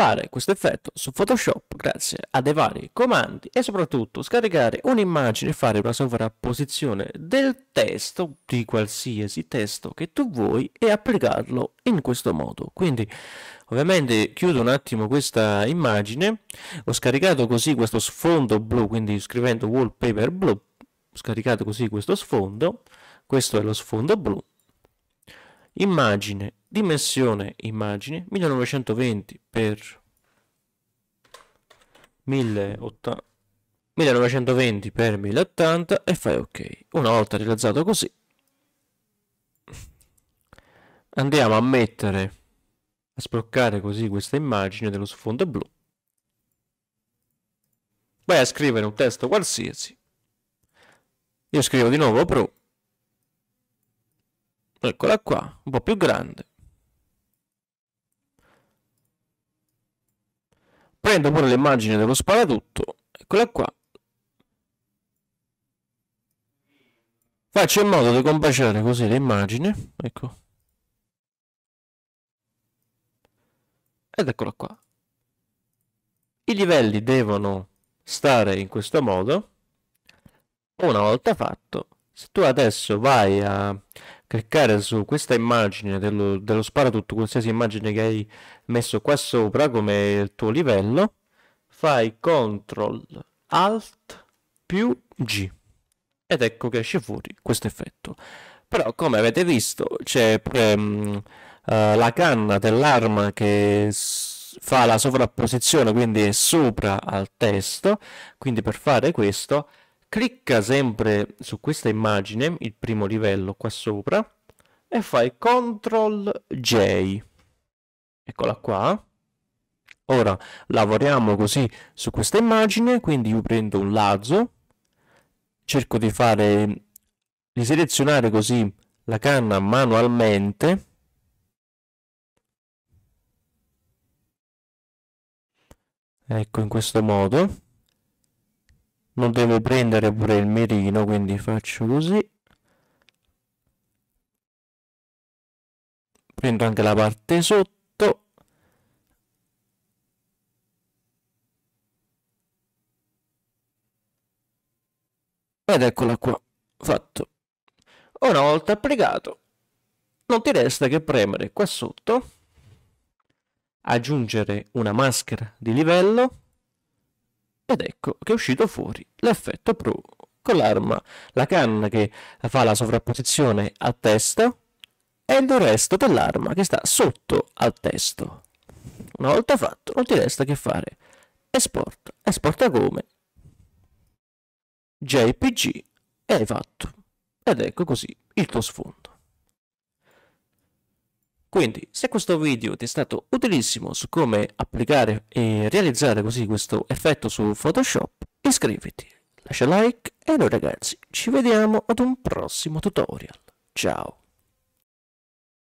fare questo effetto su Photoshop grazie a dei vari comandi e soprattutto scaricare un'immagine e fare una sovrapposizione del testo di qualsiasi testo che tu vuoi e applicarlo in questo modo. Quindi ovviamente chiudo un attimo questa immagine, ho scaricato così questo sfondo blu, quindi scrivendo wallpaper blu, ho scaricato così questo sfondo, questo è lo sfondo blu immagine, dimensione immagine 1920 per 1080, x 1080 e fai ok. Una volta realizzato così andiamo a mettere a sbloccare così questa immagine dello sfondo blu. Vai a scrivere un testo qualsiasi. Io scrivo di nuovo pro Eccola qua, un po' più grande. Prendo pure l'immagine dello sparatutto, eccola qua. Faccio in modo di combaciare così l'immagine, ecco. Ed eccola qua. I livelli devono stare in questo modo. Una volta fatto, se tu adesso vai a cliccare su questa immagine dello, dello sparatutto, qualsiasi immagine che hai messo qua sopra come il tuo livello, fai CTRL ALT più G ed ecco che esce fuori questo effetto. Però come avete visto c'è um, uh, la canna dell'arma che fa la sovrapposizione, quindi è sopra al testo, quindi per fare questo Clicca sempre su questa immagine, il primo livello qua sopra, e fai CTRL J. Eccola qua. Ora lavoriamo così su questa immagine, quindi io prendo un lazzo, cerco di fare di selezionare così la canna manualmente. Ecco in questo modo non deve prendere pure il mirino quindi faccio così prendo anche la parte sotto ed eccola qua fatto una volta applicato non ti resta che premere qua sotto aggiungere una maschera di livello ed ecco che è uscito fuori l'effetto Pro con l'arma, la canna che fa la sovrapposizione al testo e il resto dell'arma che sta sotto al testo. Una volta fatto non ti resta che fare esporta, esporta come JPG e hai fatto. Ed ecco così il tuo sfondo. Quindi se questo video ti è stato utilissimo su come applicare e realizzare così questo effetto su Photoshop, iscriviti, lascia like e noi ragazzi ci vediamo ad un prossimo tutorial. Ciao!